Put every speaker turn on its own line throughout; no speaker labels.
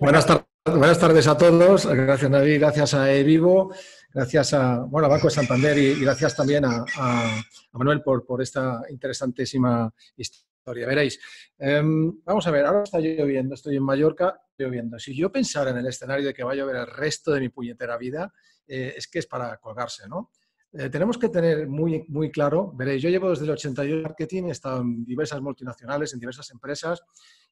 Buenas, tardes, a todos. Gracias, David. Gracias a Evivo. Gracias a, bueno, Banco de Santander y, gracias también a, Manuel por, esta interesantísima historia. Veréis. Em, vamos a ver, ahora está lloviendo, estoy en Mallorca, lloviendo. Si yo pensara en el escenario de que va a llover el resto de mi puñetera vida, eh, es que es para colgarse, ¿no? Eh, tenemos que tener muy, muy claro, veréis, yo llevo desde el 88 marketing, he estado en diversas multinacionales, en diversas empresas,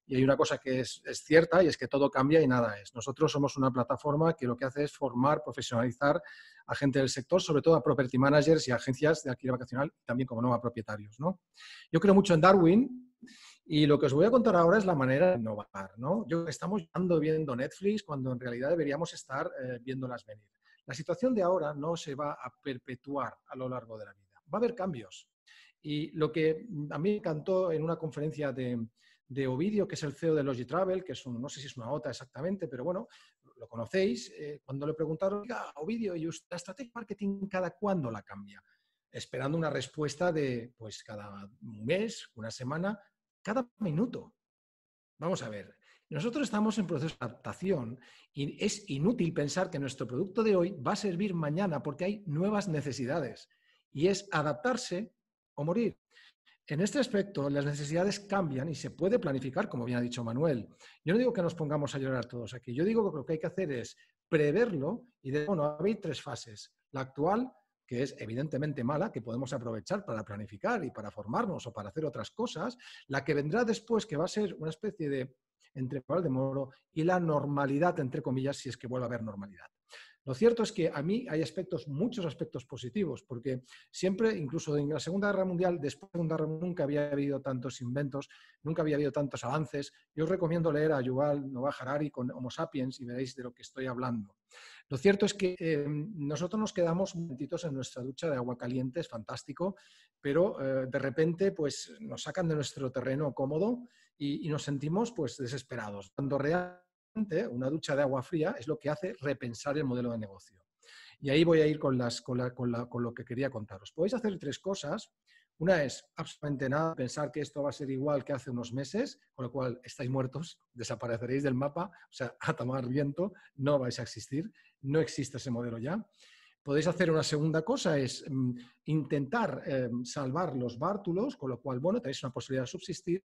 y hay una cosa que es, cierta y es que todo cambia y nada es. Nosotros somos una plataforma que lo que hace es formar, profesionalizar a gente del sector, sobre todo a property managers y agencias de alquiler vacacional, también como no a propietarios. ¿no? Yo creo mucho en Darwin y lo que os voy a contar ahora es la manera de innovar. ¿no? Yo estamos viendo Netflix cuando en realidad deberíamos estar eh, viendo las venir. La situación de ahora no se va a perpetuar a lo largo de la vida. Va a haber cambios. Y lo que a mí me encantó en una conferencia de, Ovidio, que es el CEO de Logitravel, que es no sé si es una OTA exactamente, pero bueno, lo conocéis, eh, cuando le preguntaron, oiga, Ovidio, ¿y usted, la estrategia de marketing cada cuándo la cambia? Esperando una respuesta de, pues, cada mes, una semana, cada minuto. Vamos a ver, nosotros estamos en proceso de adaptación y es inútil pensar que nuestro producto de hoy va a servir mañana porque hay nuevas necesidades y es adaptarse o morir. En este aspecto, las necesidades cambian y se puede planificar, como bien ha dicho Manuel. Yo no digo que nos pongamos a llorar todos aquí, yo digo que lo que hay que hacer es preverlo y decir, bueno, hay tres fases. La actual, que es evidentemente mala, que podemos aprovechar para planificar y para formarnos o para hacer otras cosas. La que vendrá después, que va a ser una especie de entre Valdemoro y la normalidad, entre comillas, si es que vuelve a haber normalidad. Lo cierto es que a mí hay aspectos, muchos aspectos positivos, porque siempre, incluso en la Segunda Guerra Mundial, después de Guerra nunca había habido tantos inventos, nunca había habido tantos avances. Yo os recomiendo leer a Yuval Noah Harari con Homo Sapiens y veréis de lo que estoy hablando. Lo cierto es que em, nosotros nos quedamos un momentito en nuestra ducha de agua caliente, es fantástico, pero eh, de repente pues, nos sacan de nuestro terreno cómodo y, nos sentimos pues desesperados. Cuando realmente una ducha de agua fría es lo que hace repensar el modelo de negocio. Y ahí voy a ir con, las, con, la, con, lo que quería contaros. Podéis hacer tres cosas. Una es absolutamente nada, pensar que esto va a ser igual que hace unos meses, con lo cual estáis muertos, desapareceréis del mapa, o sea, a tomar viento, no vais a existir, no existe ese modelo ya. Podéis hacer una segunda cosa, es mm, intentar eh, salvar los bártulos, con lo cual, bueno, tenéis una posibilidad de subsistir,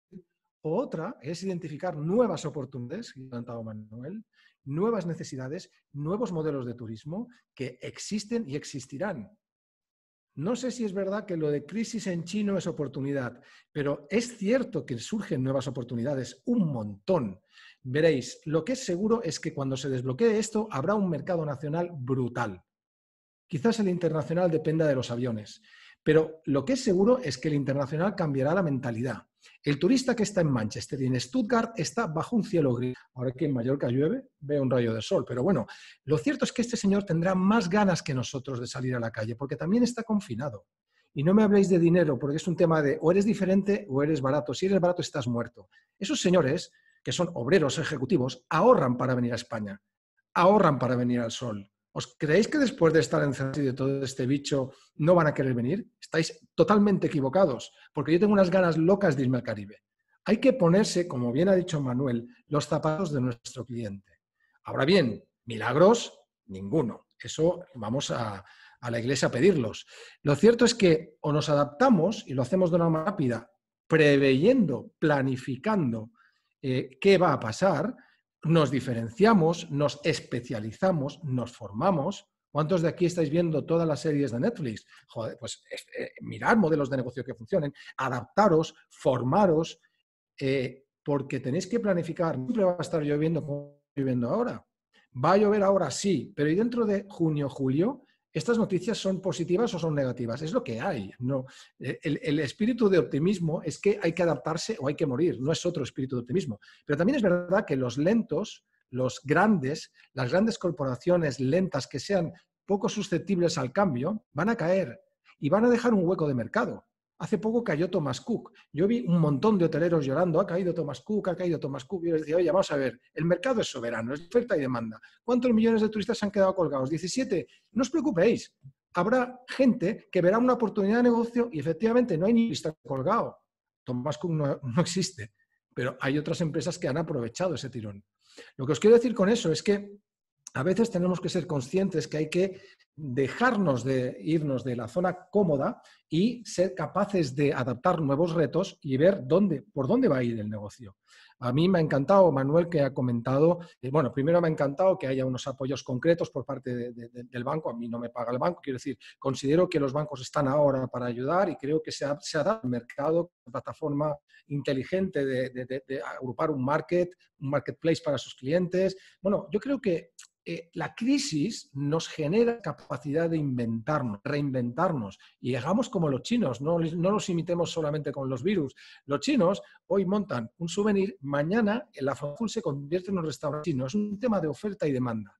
otra es identificar nuevas oportunidades, que ha Manuel, nuevas necesidades, nuevos modelos de turismo que existen y existirán. No sé si es verdad que lo de crisis en chino es oportunidad, pero es cierto que surgen nuevas oportunidades, un montón. Veréis, lo que es seguro es que cuando se desbloquee esto habrá un mercado nacional brutal. Quizás el internacional dependa de los aviones, pero lo que es seguro es que el internacional cambiará la mentalidad el turista que está en Manchester y en Stuttgart está bajo un cielo gris. Ahora que en Mallorca llueve, ve un rayo de sol. Pero bueno, lo cierto es que este señor tendrá más ganas que nosotros de salir a la calle, porque también está confinado. Y no me habléis de dinero, porque es un tema de o eres diferente o eres barato. Si eres barato, estás muerto. Esos señores, que son obreros ejecutivos, ahorran para venir a España, ahorran para venir al sol. ¿Os creéis que después de estar encerrados y de todo este bicho no van a querer venir? Estáis totalmente equivocados, porque yo tengo unas ganas locas de irme al Caribe. Hay que ponerse, como bien ha dicho Manuel, los zapatos de nuestro cliente. Ahora bien, milagros, ninguno. Eso vamos a, la iglesia a pedirlos. Lo cierto es que o nos adaptamos y lo hacemos de una manera rápida, preveyendo, planificando eh, qué va a pasar, nos diferenciamos, nos especializamos, nos formamos. ¿Cuántos de aquí estáis viendo todas las series de Netflix? Joder, pues eh, mirar modelos de negocio que funcionen, adaptaros, formaros, eh, porque tenéis que planificar. siempre va a estar lloviendo como lloviendo ahora. Va a llover ahora sí, pero ¿y dentro de junio, julio? estas noticias son positivas o son negativas, es lo que hay. No, eh, el, el, espíritu de optimismo es que hay que adaptarse o hay que morir, no es otro espíritu de optimismo. Pero también es verdad que los lentos, los grandes, las grandes corporaciones lentas que sean poco susceptibles al cambio, van a caer y van a dejar un hueco de mercado. Hace poco cayó Thomas Cook. Yo vi un montón de hoteleros llorando, ha caído Thomas Cook, ha caído Thomas Cook. Y yo les decía, oye, vamos a ver, el mercado es soberano, es oferta y demanda. ¿Cuántos millones de turistas se han quedado colgados? 17. No os preocupéis, habrá gente que verá una oportunidad de negocio y efectivamente no hay ni turista colgado. Thomas Cook no, no existe, pero hay otras empresas que han aprovechado ese tirón. Lo que os quiero decir con eso es que a veces tenemos que ser conscientes que hay que dejarnos de irnos de la zona cómoda y ser capaces de adaptar nuevos retos y ver dónde, por dónde va a ir el negocio. A mí me ha encantado, Manuel, que ha comentado, eh, bueno, primero me ha encantado que haya unos apoyos concretos por parte del banco, a mí no me paga el banco, quiero decir, considero que los bancos están ahora para ayudar y creo que se ha, dado el mercado una plataforma inteligente de, de agrupar un market, un marketplace para sus clientes. Bueno, yo creo que eh, la crisis nos genera capacidad de inventarnos, reinventarnos y hagamos como los chinos, no, los imitemos solamente con los virus. Los chinos hoy montan un souvenir, mañana la full se convierte en un restaurante chino. Es un tema de oferta y demanda.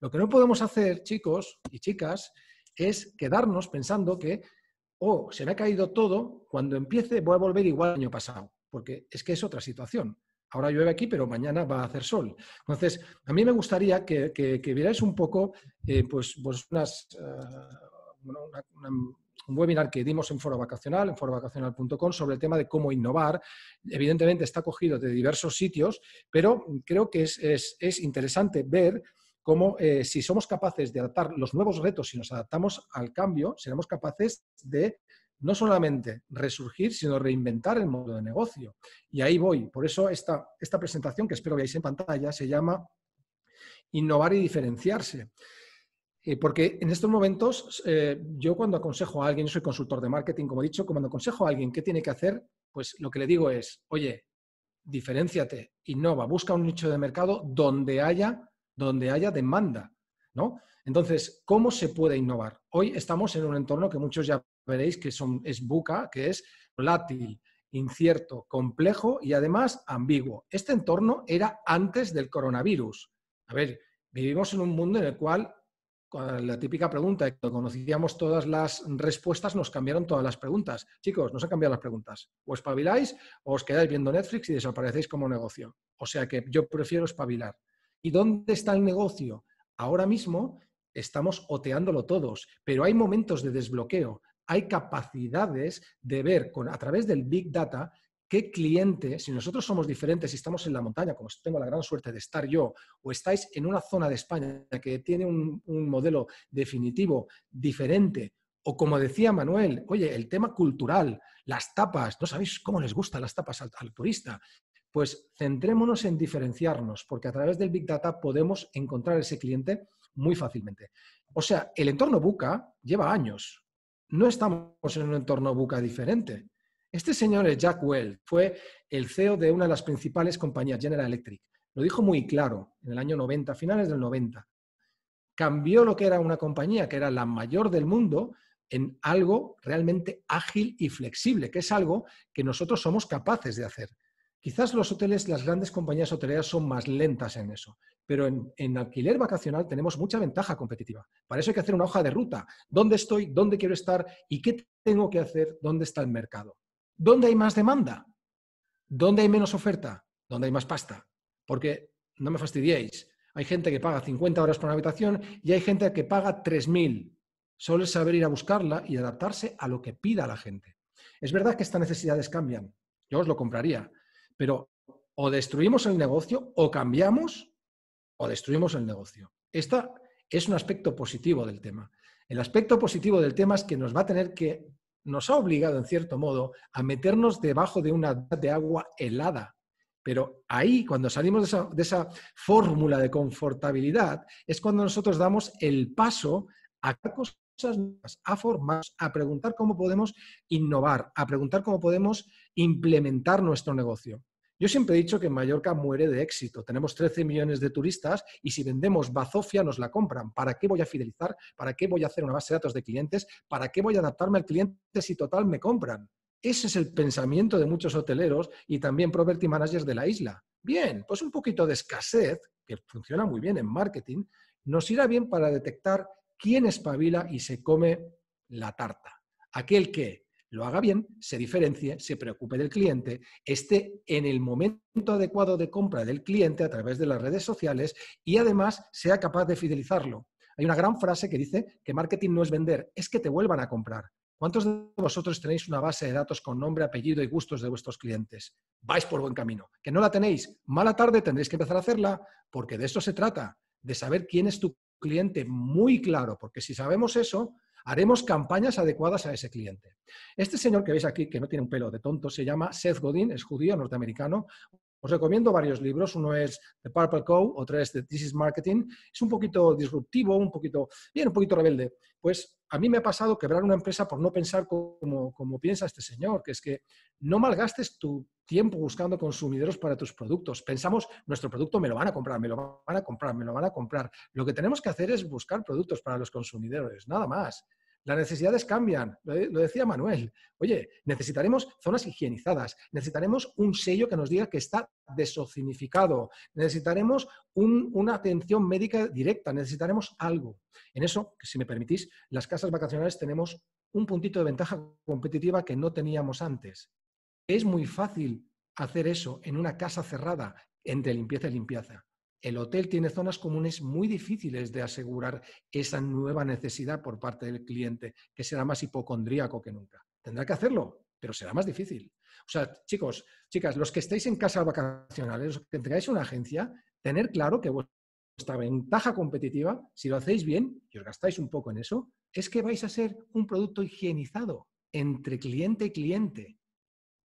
Lo que no podemos hacer, chicos y chicas, es quedarnos pensando que, oh, se me ha caído todo, cuando empiece voy a volver igual al año pasado, porque es que es otra situación. Ahora llueve aquí, pero mañana va a hacer sol. Entonces, a mí me gustaría que, vierais un poco eh, pues, pues eh, un webinar que dimos en Foro Vacacional, en forovacacional.com, sobre el tema de cómo innovar. Evidentemente está cogido de diversos sitios, pero creo que es, interesante ver cómo eh, si somos capaces de adaptar los nuevos retos, si nos adaptamos al cambio, seremos capaces de no solamente resurgir, sino reinventar el modo de negocio. Y ahí voy. Por eso esta, esta presentación, que espero veáis en pantalla, se llama Innovar y diferenciarse. Eh, porque en estos momentos, eh, yo cuando aconsejo a alguien, yo soy consultor de marketing, como he dicho, cuando aconsejo a alguien qué tiene que hacer, pues lo que le digo es, oye, diferenciate, innova, busca un nicho de mercado donde haya, donde haya demanda, ¿no? Entonces, ¿cómo se puede innovar? Hoy estamos en un entorno que muchos ya veréis que son, es buca, que es volátil, incierto, complejo y además ambiguo. Este entorno era antes del coronavirus. A ver, vivimos en un mundo en el cual con la típica pregunta, que conocíamos todas las respuestas, nos cambiaron todas las preguntas. Chicos, nos han cambiado las preguntas. O espabiláis o os quedáis viendo Netflix y desaparecéis como negocio. O sea que yo prefiero espabilar. ¿Y dónde está el negocio? Ahora mismo estamos oteándolo todos, pero hay momentos de desbloqueo hay capacidades de ver con, a través del Big Data qué cliente, si nosotros somos diferentes y si estamos en la montaña, como tengo la gran suerte de estar yo, o estáis en una zona de España que tiene un, modelo definitivo diferente, o como decía Manuel, oye, el tema cultural, las tapas, no sabéis cómo les gustan las tapas al, al turista, pues centrémonos en diferenciarnos, porque a través del Big Data podemos encontrar ese cliente muy fácilmente. O sea, el entorno Buca lleva años, no estamos en un entorno buca diferente. Este señor es Jack Welch, fue el CEO de una de las principales compañías, General Electric. Lo dijo muy claro en el año 90, finales del 90. Cambió lo que era una compañía, que era la mayor del mundo, en algo realmente ágil y flexible, que es algo que nosotros somos capaces de hacer. Quizás los hoteles, las grandes compañías hoteleras son más lentas en eso, pero en, alquiler vacacional tenemos mucha ventaja competitiva. Para eso hay que hacer una hoja de ruta. ¿Dónde estoy? ¿Dónde quiero estar? ¿Y qué tengo que hacer? ¿Dónde está el mercado? ¿Dónde hay más demanda? ¿Dónde hay menos oferta? ¿Dónde hay más pasta? Porque no me fastidiéis. Hay gente que paga 50 horas por una habitación y hay gente que paga 3.000. Solo es saber ir a buscarla y adaptarse a lo que pida la gente. Es verdad que estas necesidades cambian. Yo os lo compraría pero o destruimos el negocio o cambiamos o destruimos el negocio. Este es un aspecto positivo del tema. El aspecto positivo del tema es que nos va a tener que, nos ha obligado en cierto modo a meternos debajo de una de agua helada. Pero ahí, cuando salimos de esa, de esa fórmula de confortabilidad, es cuando nosotros damos el paso a cosas nuevas, a formas a preguntar cómo podemos innovar, a preguntar cómo podemos implementar nuestro negocio. Yo siempre he dicho que Mallorca muere de éxito. Tenemos 13 millones de turistas y si vendemos bazofia nos la compran. ¿Para qué voy a fidelizar? ¿Para qué voy a hacer una base de datos de clientes? ¿Para qué voy a adaptarme al cliente si total me compran? Ese es el pensamiento de muchos hoteleros y también property managers de la isla. Bien, pues un poquito de escasez, que funciona muy bien en marketing, nos irá bien para detectar quién espabila y se come la tarta. Aquel que lo haga bien, se diferencie, se preocupe del cliente, esté en el momento adecuado de compra del cliente a través de las redes sociales y además sea capaz de fidelizarlo. Hay una gran frase que dice que marketing no es vender, es que te vuelvan a comprar. ¿Cuántos de vosotros tenéis una base de datos con nombre, apellido y gustos de vuestros clientes? Vais por buen camino. Que no la tenéis, mala tarde tendréis que empezar a hacerla, porque de eso se trata, de saber quién es tu cliente muy claro, porque si sabemos eso, Haremos campañas adecuadas a ese cliente. Este señor que veis aquí, que no tiene un pelo de tonto, se llama Seth Godin, es judío norteamericano, os recomiendo varios libros. Uno es The Purple Co otro es The This is Marketing. Es un poquito disruptivo, un poquito, bien, un poquito rebelde. Pues a mí me ha pasado quebrar una empresa por no pensar como, como piensa este señor, que es que no malgastes tu tiempo buscando consumidores para tus productos. Pensamos, nuestro producto me lo van a comprar, me lo van a comprar, me lo van a comprar. Lo que tenemos que hacer es buscar productos para los consumidores, nada más. Las necesidades cambian, lo, decía Manuel. Oye, necesitaremos zonas higienizadas, necesitaremos un sello que nos diga que está desocinificado, necesitaremos una atención médica directa, necesitaremos algo. En eso, si me permitís, las casas vacacionales tenemos un puntito de ventaja competitiva que no teníamos antes. Es muy fácil hacer eso en una casa cerrada entre limpieza y limpieza el hotel tiene zonas comunes muy difíciles de asegurar esa nueva necesidad por parte del cliente, que será más hipocondríaco que nunca. Tendrá que hacerlo, pero será más difícil. O sea, chicos, chicas, los que estáis en casa vacacionales, los que tengáis una agencia, tener claro que vuestra ventaja competitiva, si lo hacéis bien y os gastáis un poco en eso, es que vais a ser un producto higienizado entre cliente y cliente.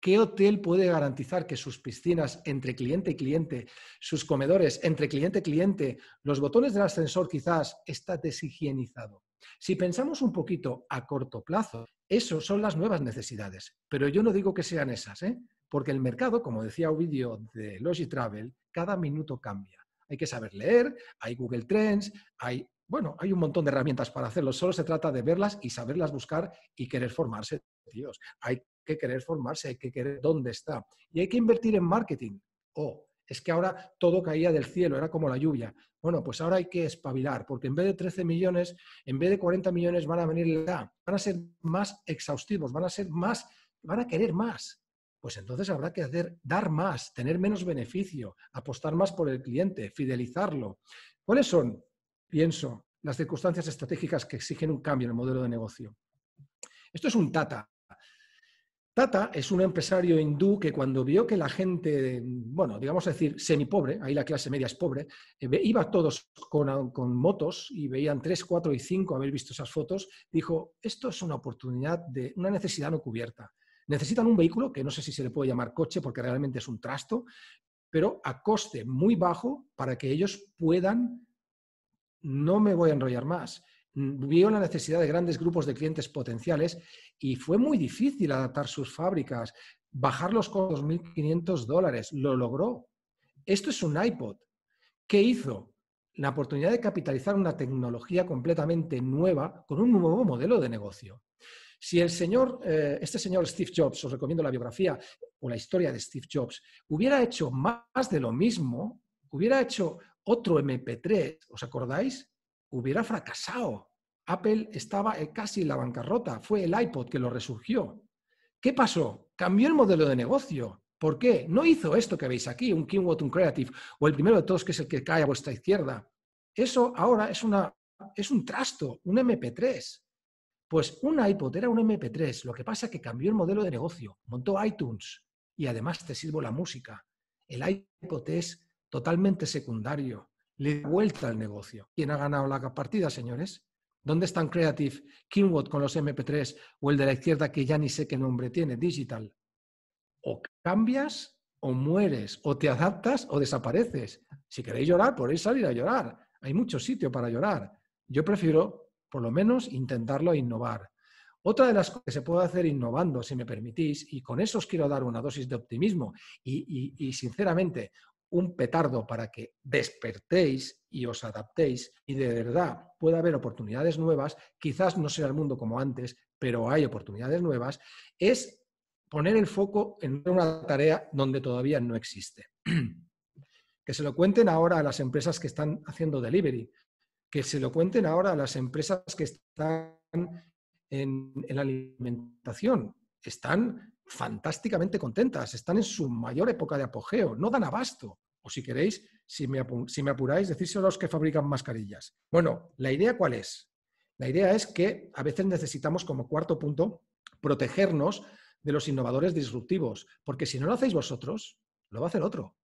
¿Qué hotel puede garantizar que sus piscinas entre cliente y cliente, sus comedores entre cliente y cliente, los botones del ascensor quizás está deshigienizado? Si pensamos un poquito a corto plazo, eso son las nuevas necesidades, pero yo no digo que sean esas, ¿eh? porque el mercado, como decía Ovidio de Logitravel, cada minuto cambia. Hay que saber leer, hay Google Trends, hay bueno, hay un montón de herramientas para hacerlo, solo se trata de verlas y saberlas buscar y querer formarse, Dios, Hay que querer formarse, hay que querer dónde está. Y hay que invertir en marketing. o oh, es que ahora todo caía del cielo, era como la lluvia. Bueno, pues ahora hay que espabilar, porque en vez de 13 millones, en vez de 40 millones van a venir la, van a ser más exhaustivos, van a ser más, van a querer más. Pues entonces habrá que hacer, dar más, tener menos beneficio, apostar más por el cliente, fidelizarlo. ¿Cuáles son, pienso, las circunstancias estratégicas que exigen un cambio en el modelo de negocio? Esto es un tata, Tata es un empresario hindú que cuando vio que la gente, bueno, digamos decir, semipobre, ahí la clase media es pobre, eh, iba todos con, motos y veían tres, cuatro y cinco haber visto esas fotos, dijo, esto es una oportunidad de una necesidad no cubierta. Necesitan un vehículo, que no sé si se le puede llamar coche porque realmente es un trasto, pero a coste muy bajo para que ellos puedan, no me voy a enrollar más, Mm, vio la necesidad de grandes grupos de clientes potenciales y fue muy difícil adaptar sus fábricas, bajar los costos 2.500 dólares. Lo logró. Esto es un iPod. ¿Qué hizo? La oportunidad de capitalizar una tecnología completamente nueva con un nuevo modelo de negocio. Si el señor, eh, este señor Steve Jobs, os recomiendo la biografía o la historia de Steve Jobs, hubiera hecho más de lo mismo, hubiera hecho otro MP3, ¿os acordáis? hubiera fracasado. Apple estaba eh, casi en la bancarrota, fue el iPod que lo resurgió. ¿Qué pasó? Cambió el modelo de negocio. ¿Por qué? No hizo esto que veis aquí, un king un Creative, o el primero de todos que es el que cae a vuestra izquierda. Eso ahora es, una, es un trasto, un MP3. Pues un iPod era un MP3, lo que pasa es que cambió el modelo de negocio, montó iTunes y además te sirvo la música. El iPod es totalmente secundario le da vuelta al negocio. ¿Quién ha ganado la partida, señores? ¿Dónde están Creative, Kingwood con los MP3 o el de la izquierda que ya ni sé qué nombre tiene, Digital? O cambias o mueres, o te adaptas o desapareces. Si queréis llorar, podéis salir a llorar. Hay mucho sitio para llorar. Yo prefiero, por lo menos, intentarlo e innovar. Otra de las cosas que se puede hacer innovando, si me permitís, y con eso os quiero dar una dosis de optimismo y sinceramente un petardo para que despertéis y os adaptéis y de verdad pueda haber oportunidades nuevas, quizás no sea el mundo como antes, pero hay oportunidades nuevas, es poner el foco en una tarea donde todavía no existe. Que se lo cuenten ahora a las empresas que están haciendo delivery, que se lo cuenten ahora a las empresas que están en, la alimentación, están fantásticamente contentas, están en su mayor época de apogeo, no dan abasto. O si queréis, si me, apuráis, decís a los que fabrican mascarillas. Bueno, ¿la idea cuál es? La idea es que a veces necesitamos, como cuarto punto, protegernos de los innovadores disruptivos, porque si no lo hacéis vosotros, lo va a hacer otro.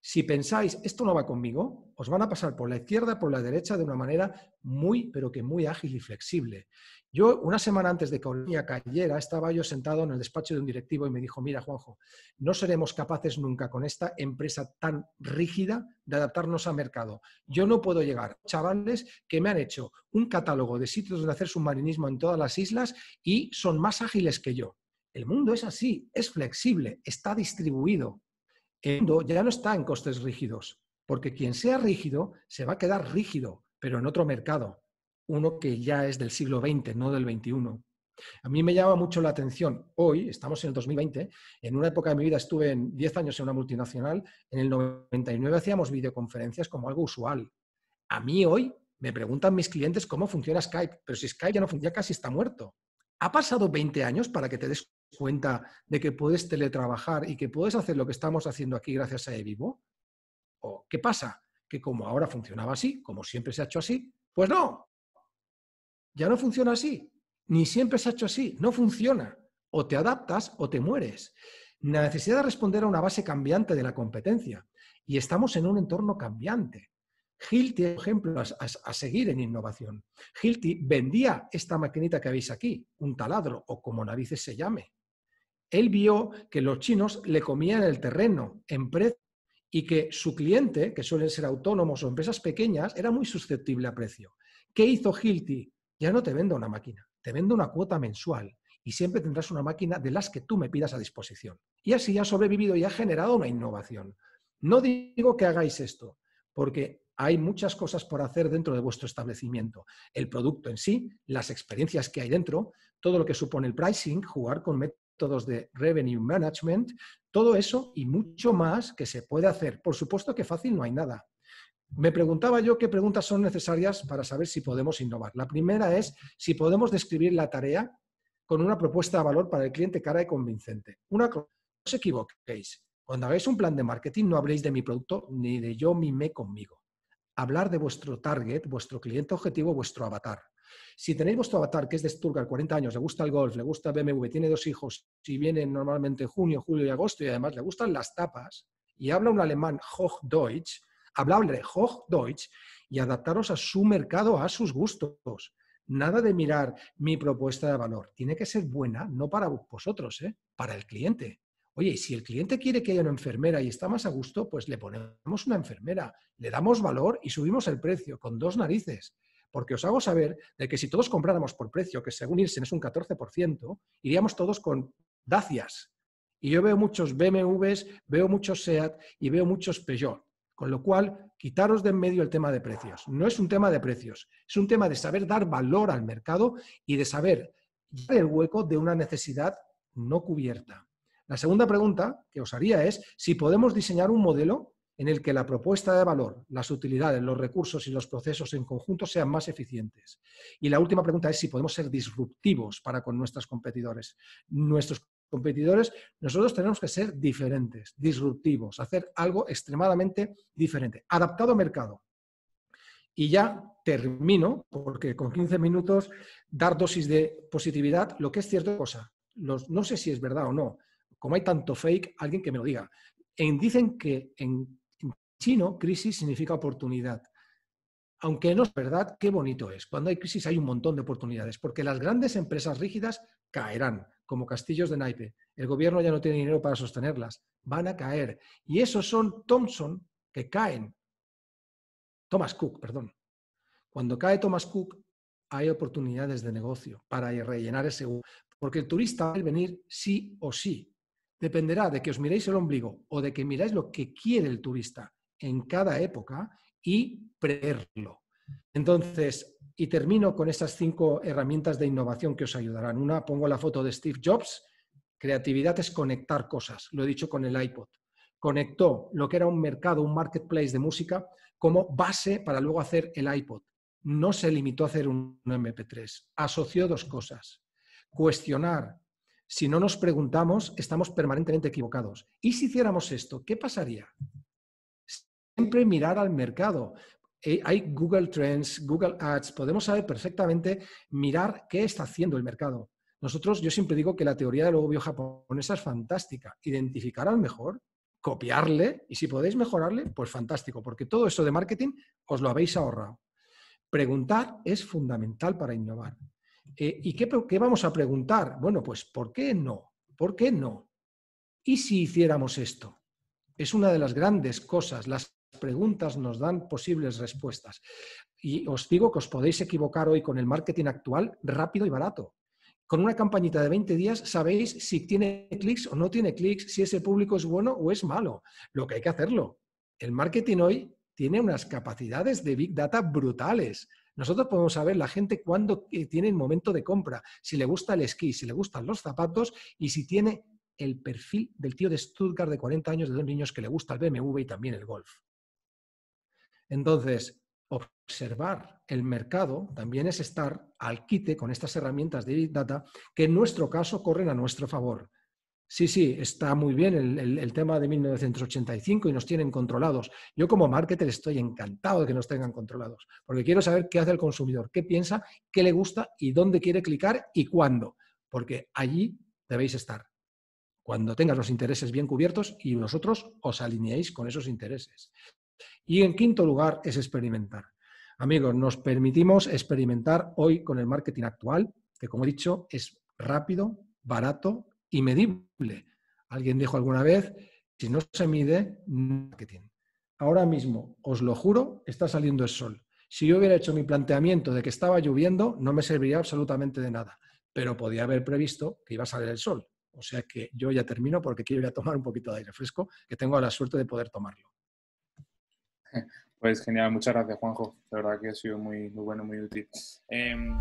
Si pensáis, esto no va conmigo, os van a pasar por la izquierda, por la derecha, de una manera muy, pero que muy ágil y flexible. Yo, una semana antes de que Olivia cayera, estaba yo sentado en el despacho de un directivo y me dijo, mira, Juanjo, no seremos capaces nunca con esta empresa tan rígida de adaptarnos al mercado. Yo no puedo llegar. Chavales que me han hecho un catálogo de sitios donde hacer submarinismo en todas las islas y son más ágiles que yo. El mundo es así, es flexible, está distribuido el mundo ya no está en costes rígidos, porque quien sea rígido se va a quedar rígido, pero en otro mercado, uno que ya es del siglo XX, no del XXI. A mí me llama mucho la atención, hoy estamos en el 2020, en una época de mi vida estuve en 10 años en una multinacional, en el 99 hacíamos videoconferencias como algo usual. A mí hoy me preguntan mis clientes cómo funciona Skype, pero si Skype ya, no, ya casi está muerto. Ha pasado 20 años para que te des cuenta de que puedes teletrabajar y que puedes hacer lo que estamos haciendo aquí gracias a eVivo? ¿O qué pasa? Que como ahora funcionaba así, como siempre se ha hecho así, pues no. Ya no funciona así. Ni siempre se ha hecho así. No funciona. O te adaptas o te mueres. La necesidad de responder a una base cambiante de la competencia. Y estamos en un entorno cambiante. Hilti por ejemplo a, a, seguir en innovación. Hilti vendía esta maquinita que veis aquí, un taladro o como narices se llame él vio que los chinos le comían el terreno en precio y que su cliente, que suelen ser autónomos o empresas pequeñas, era muy susceptible a precio. ¿Qué hizo Hilti? Ya no te vendo una máquina, te vendo una cuota mensual y siempre tendrás una máquina de las que tú me pidas a disposición. Y así ha sobrevivido y ha generado una innovación. No digo que hagáis esto, porque hay muchas cosas por hacer dentro de vuestro establecimiento. El producto en sí, las experiencias que hay dentro, todo lo que supone el pricing, jugar con métodos todos de revenue management, todo eso y mucho más que se puede hacer. Por supuesto que fácil no hay nada. Me preguntaba yo qué preguntas son necesarias para saber si podemos innovar. La primera es si podemos describir la tarea con una propuesta de valor para el cliente cara y convincente. Una cosa, no os equivoquéis. Cuando hagáis un plan de marketing no habléis de mi producto ni de yo mimé conmigo. Hablar de vuestro target, vuestro cliente objetivo, vuestro avatar. Si tenéis vuestro avatar que es de Stuttgart, 40 años, le gusta el golf, le gusta BMW, tiene dos hijos, si viene normalmente junio, julio y agosto y además le gustan las tapas y habla un alemán Hochdeutsch, hablable Hochdeutsch y adaptaros a su mercado, a sus gustos. Nada de mirar mi propuesta de valor. Tiene que ser buena, no para vosotros, ¿eh? para el cliente. Oye, si el cliente quiere que haya una enfermera y está más a gusto, pues le ponemos una enfermera, le damos valor y subimos el precio con dos narices porque os hago saber de que si todos compráramos por precio, que según Irsen es un 14%, iríamos todos con Dacias. Y yo veo muchos BMWs, veo muchos SEAT y veo muchos Peugeot. Con lo cual, quitaros de en medio el tema de precios. No es un tema de precios, es un tema de saber dar valor al mercado y de saber dar el hueco de una necesidad no cubierta. La segunda pregunta que os haría es si podemos diseñar un modelo en el que la propuesta de valor, las utilidades, los recursos y los procesos en conjunto sean más eficientes. Y la última pregunta es si podemos ser disruptivos para con nuestros competidores. Nuestros competidores, nosotros tenemos que ser diferentes, disruptivos, hacer algo extremadamente diferente, adaptado al mercado. Y ya termino, porque con 15 minutos, dar dosis de positividad, lo que es cierta cosa. no sé si es verdad o no. Como hay tanto fake, alguien que me lo diga. dicen que en chino, crisis significa oportunidad. Aunque no es verdad, qué bonito es. Cuando hay crisis hay un montón de oportunidades, porque las grandes empresas rígidas caerán, como castillos de naipe. El gobierno ya no tiene dinero para sostenerlas, van a caer. Y esos son Thomson que caen. Thomas Cook, perdón. Cuando cae Thomas Cook, hay oportunidades de negocio para rellenar ese porque el turista va a venir sí o sí. Dependerá de que os miréis el ombligo o de que miráis lo que quiere el turista en cada época y preverlo. Entonces, y termino con estas cinco herramientas de innovación que os ayudarán. Una, pongo la foto de Steve Jobs. Creatividad es conectar cosas, lo he dicho con el iPod. Conectó lo que era un mercado, un marketplace de música, como base para luego hacer el iPod. No se limitó a hacer un MP3, asoció dos cosas. Cuestionar. Si no nos preguntamos, estamos permanentemente equivocados. ¿Y si hiciéramos esto? ¿Qué pasaría? siempre mirar al mercado. Eh, hay Google Trends, Google Ads, podemos saber perfectamente mirar qué está haciendo el mercado. Nosotros, yo siempre digo que la teoría de obvio japonesa es fantástica. Identificar al mejor, copiarle y si podéis mejorarle, pues fantástico, porque todo eso de marketing os lo habéis ahorrado. Preguntar es fundamental para innovar. Eh, ¿Y qué, qué vamos a preguntar? Bueno, pues ¿por qué no? ¿Por qué no? ¿Y si hiciéramos esto? Es una de las grandes cosas, las preguntas nos dan posibles respuestas. Y os digo que os podéis equivocar hoy con el marketing actual rápido y barato. Con una campañita de 20 días sabéis si tiene clics o no tiene clics, si ese público es bueno o es malo. Lo que hay que hacerlo. El marketing hoy tiene unas capacidades de big data brutales. Nosotros podemos saber la gente cuándo eh, tiene el momento de compra, si le gusta el esquí, si le gustan los zapatos y si tiene el perfil del tío de Stuttgart de 40 años de dos niños que le gusta el BMW y también el golf. Entonces, observar el mercado también es estar al quite con estas herramientas de Big Data que en nuestro caso corren a nuestro favor. Sí, sí, está muy bien el, tema de 1985 y nos tienen controlados. Yo como marketer estoy encantado de que nos tengan controlados, porque quiero saber qué hace el consumidor, qué piensa, qué le gusta y dónde quiere clicar y cuándo, porque allí debéis estar, cuando tengas los intereses bien cubiertos y vosotros os alineéis con esos intereses. Y en quinto lugar es experimentar. Amigos, nos permitimos experimentar hoy con el marketing actual, que como he dicho es rápido, barato y medible. Alguien dijo alguna vez, si no se mide, marketing. Ahora mismo, os lo juro, está saliendo el sol. Si yo hubiera hecho mi planteamiento de que estaba lloviendo, no me serviría absolutamente de nada, pero podía haber previsto que iba a salir el sol. O sea que yo ya termino porque quiero ir a tomar un poquito de aire fresco, que tengo la suerte de poder tomarlo. Pues genial, muchas gracias Juanjo. La verdad que ha sido muy, muy bueno, muy útil. Em,